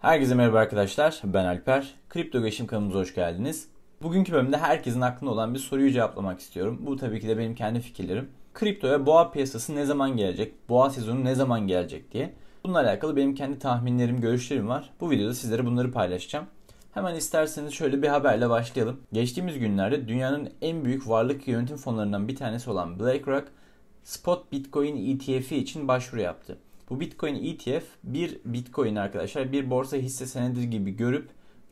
Herkese merhaba arkadaşlar, ben Alper. Kripto Geçim kanalımıza hoş geldiniz. Bugünkü bölümde herkesin aklında olan bir soruyu cevaplamak istiyorum. Bu tabii ki de benim kendi fikirlerim. Kripto ve boğa piyasası ne zaman gelecek, boğa sezonu ne zaman gelecek diye. Bununla alakalı benim kendi tahminlerim, görüşlerim var. Bu videoda sizlere bunları paylaşacağım. Hemen isterseniz şöyle bir haberle başlayalım. Geçtiğimiz günlerde dünyanın en büyük varlık yönetim fonlarından bir tanesi olan BlackRock, Spot Bitcoin ETF'i için başvuru yaptı. Bu Bitcoin ETF bir Bitcoin arkadaşlar bir borsa hisse senedir gibi görüp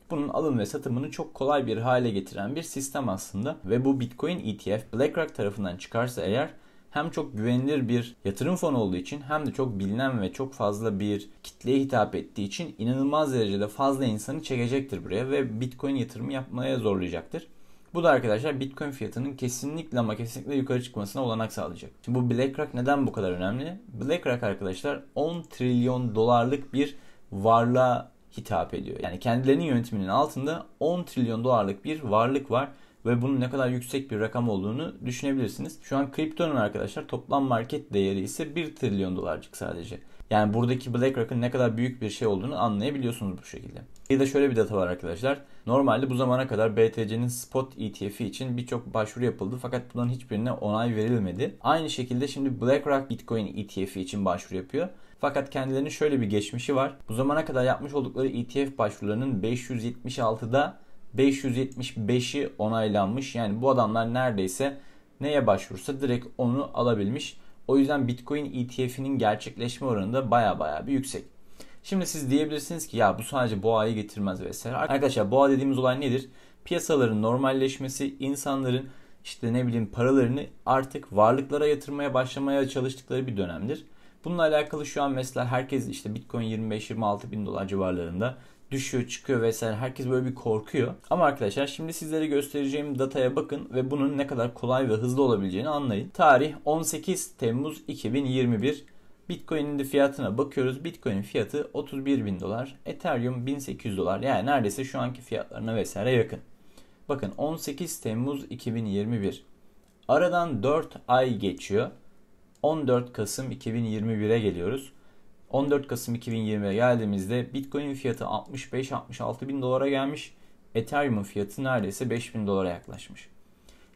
bunun alım ve satımını çok kolay bir hale getiren bir sistem aslında. Ve bu Bitcoin ETF BlackRock tarafından çıkarsa eğer hem çok güvenilir bir yatırım fonu olduğu için hem de çok bilinen ve çok fazla bir kitleye hitap ettiği için inanılmaz derecede fazla insanı çekecektir buraya ve Bitcoin yatırımı yapmaya zorlayacaktır. Bu da arkadaşlar Bitcoin fiyatının kesinlikle ama kesinlikle yukarı çıkmasına olanak sağlayacak. Şimdi bu BlackRock neden bu kadar önemli? BlackRock arkadaşlar 10 trilyon dolarlık bir varlığa hitap ediyor. Yani kendilerinin yönetiminin altında 10 trilyon dolarlık bir varlık var ve bunun ne kadar yüksek bir rakam olduğunu düşünebilirsiniz. Şu an kriptonun arkadaşlar toplam market değeri ise 1 trilyon dolarcık sadece. Yani buradaki BlackRock'ın ne kadar büyük bir şey olduğunu anlayabiliyorsunuz bu şekilde. Bir de şöyle bir data var arkadaşlar. Normalde bu zamana kadar BTC'nin spot ETF'i için birçok başvuru yapıldı fakat bunların hiçbirine onay verilmedi. Aynı şekilde şimdi BlackRock Bitcoin ETF'i için başvuru yapıyor. Fakat kendilerinin şöyle bir geçmişi var. Bu zamana kadar yapmış oldukları ETF başvurularının 576'da 575'i onaylanmış. Yani bu adamlar neredeyse neye başvursa direkt onu alabilmiş. O yüzden Bitcoin ETF'inin gerçekleşme oranı da baya baya bir yüksek. Şimdi siz diyebilirsiniz ki ya bu sadece boğayı getirmez vesaire. Arkadaşlar boğa dediğimiz olay nedir? Piyasaların normalleşmesi, insanların işte ne bileyim paralarını artık varlıklara yatırmaya başlamaya çalıştıkları bir dönemdir. Bununla alakalı şu an mesela herkes işte Bitcoin 25-26 bin dolar civarlarında düşüyor çıkıyor vesaire herkes böyle bir korkuyor. Ama arkadaşlar şimdi sizlere göstereceğim dataya bakın ve bunun ne kadar kolay ve hızlı olabileceğini anlayın. Tarih 18 Temmuz 2021. Bitcoin'in de fiyatına bakıyoruz. Bitcoin fiyatı 31 bin dolar. Ethereum 1800 dolar. Yani neredeyse şu anki fiyatlarına vesaire yakın. Bakın 18 Temmuz 2021. Aradan 4 ay geçiyor. 14 Kasım 2021'e geliyoruz. 14 Kasım 2020'ye geldiğimizde Bitcoin'in fiyatı 65-66 bin dolara gelmiş. Ethereum'un fiyatı neredeyse 5 bin dolara yaklaşmış.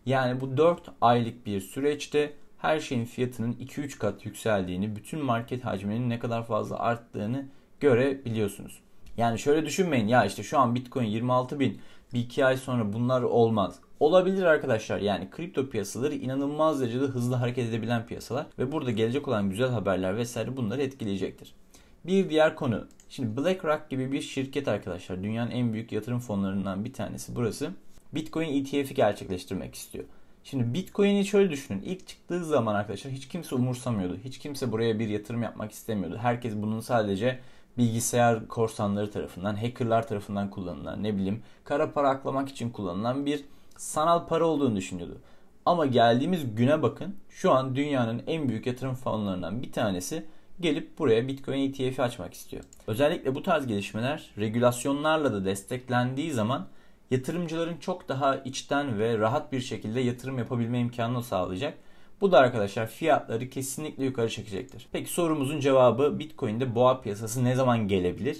Yani bu 4 aylık bir süreçte her şeyin fiyatının 2-3 kat yükseldiğini, bütün market hacminin ne kadar fazla arttığını görebiliyorsunuz. Yani şöyle düşünmeyin ya işte şu an Bitcoin 26 bin bir iki ay sonra bunlar olmaz. Olabilir arkadaşlar yani kripto piyasaları inanılmaz derecede hızlı hareket edebilen piyasalar ve burada gelecek olan güzel haberler vesaire bunları etkileyecektir. Bir diğer konu şimdi BlackRock gibi bir şirket arkadaşlar dünyanın en büyük yatırım fonlarından bir tanesi burası. Bitcoin ETF'i gerçekleştirmek istiyor. Şimdi Bitcoin'i şöyle düşünün. İlk çıktığı zaman arkadaşlar hiç kimse umursamıyordu. Hiç kimse buraya bir yatırım yapmak istemiyordu. Herkes bunun sadece bilgisayar korsanları tarafından, hackerlar tarafından kullanılan, ne bileyim kara para aklamak için kullanılan bir sanal para olduğunu düşünüyordu. Ama geldiğimiz güne bakın şu an dünyanın en büyük yatırım fonlarından bir tanesi gelip buraya Bitcoin ETF'i açmak istiyor. Özellikle bu tarz gelişmeler regülasyonlarla da desteklendiği zaman yatırımcıların çok daha içten ve rahat bir şekilde yatırım yapabilme imkanını sağlayacak bu da arkadaşlar fiyatları kesinlikle yukarı çekecektir. Peki sorumuzun cevabı Bitcoin'de boğa piyasası ne zaman gelebilir?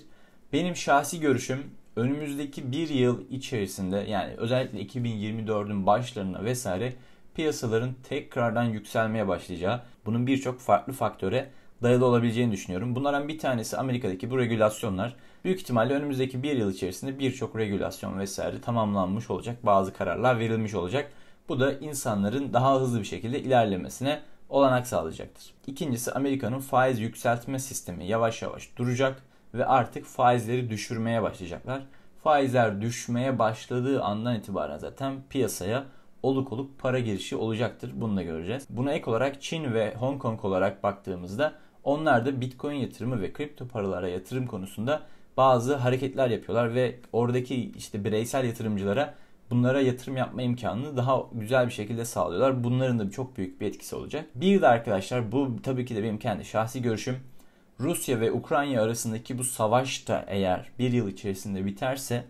Benim şahsi görüşüm önümüzdeki bir yıl içerisinde yani özellikle 2024'ün başlarına vesaire piyasaların tekrardan yükselmeye başlayacağı bunun birçok farklı faktöre dayalı olabileceğini düşünüyorum. Bunlardan bir tanesi Amerika'daki bu regülasyonlar. Büyük ihtimalle önümüzdeki bir yıl içerisinde birçok regülasyon vesaire tamamlanmış olacak. Bazı kararlar verilmiş olacak. Bu da insanların daha hızlı bir şekilde ilerlemesine olanak sağlayacaktır. İkincisi Amerika'nın faiz yükseltme sistemi yavaş yavaş duracak ve artık faizleri düşürmeye başlayacaklar. Faizler düşmeye başladığı andan itibaren zaten piyasaya oluk oluk para girişi olacaktır. Bunu da göreceğiz. Buna ek olarak Çin ve Hong Kong olarak baktığımızda onlar da Bitcoin yatırımı ve kripto paralara yatırım konusunda bazı hareketler yapıyorlar ve oradaki işte bireysel yatırımcılara bunlara yatırım yapma imkanını daha güzel bir şekilde sağlıyorlar. Bunların da çok büyük bir etkisi olacak. Bir de arkadaşlar bu tabii ki de benim kendi şahsi görüşüm. Rusya ve Ukrayna arasındaki bu savaş da eğer bir yıl içerisinde biterse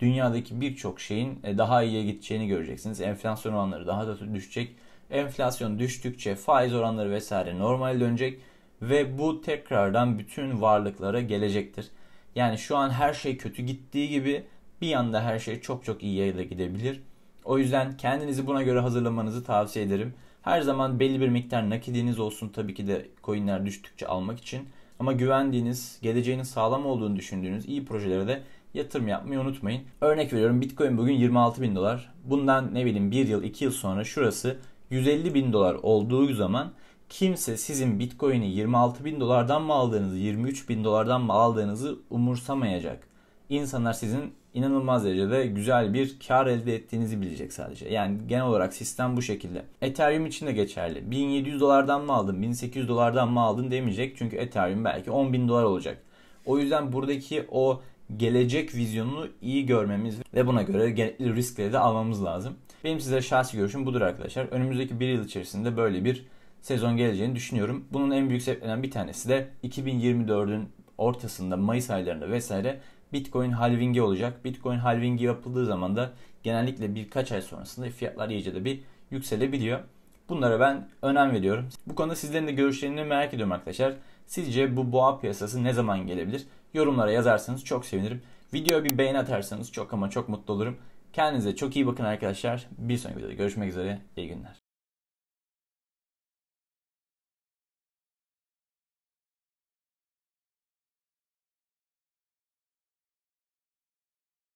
dünyadaki birçok şeyin e, daha iyiye gideceğini göreceksiniz. Enflasyon oranları daha da düşecek. Enflasyon düştükçe faiz oranları vesaire normal dönecek ve bu tekrardan bütün varlıklara gelecektir. Yani şu an her şey kötü gittiği gibi bir anda her şey çok çok iyiye de gidebilir. O yüzden kendinizi buna göre hazırlamanızı tavsiye ederim. Her zaman belli bir miktar nakidiniz olsun tabii ki de coinler düştükçe almak için. Ama güvendiğiniz, geleceğinin sağlam olduğunu düşündüğünüz iyi projelere de yatırım yapmayı unutmayın. Örnek veriyorum Bitcoin bugün 26 bin dolar. Bundan ne bileyim 1 yıl 2 yıl sonra şurası 150 bin dolar olduğu zaman kimse sizin Bitcoin'i 26 bin dolardan mı aldığınızı 23 bin dolardan mı aldığınızı umursamayacak. İnsanlar sizin inanılmaz derecede güzel bir kar elde ettiğinizi bilecek sadece. Yani genel olarak sistem bu şekilde. Ethereum için de geçerli. 1700 dolardan mı aldın, 1800 dolardan mı aldın demeyecek. Çünkü Ethereum belki 10.000 dolar olacak. O yüzden buradaki o gelecek vizyonunu iyi görmemiz ve buna göre gerekli riskleri de almamız lazım. Benim size şahsi görüşüm budur arkadaşlar. Önümüzdeki bir yıl içerisinde böyle bir sezon geleceğini düşünüyorum. Bunun en büyük sebeplerinden bir tanesi de 2024'ün ortasında Mayıs aylarında vesaire Bitcoin halvingi olacak. Bitcoin halvingi yapıldığı zaman da genellikle birkaç ay sonrasında fiyatlar iyice de bir yükselebiliyor. Bunlara ben önem veriyorum. Bu konuda sizlerin de görüşlerini merak ediyorum arkadaşlar. Sizce bu boğa piyasası ne zaman gelebilir? Yorumlara yazarsanız çok sevinirim. Videoya bir beğeni atarsanız çok ama çok mutlu olurum. Kendinize çok iyi bakın arkadaşlar. Bir sonraki videoda görüşmek üzere. İyi günler.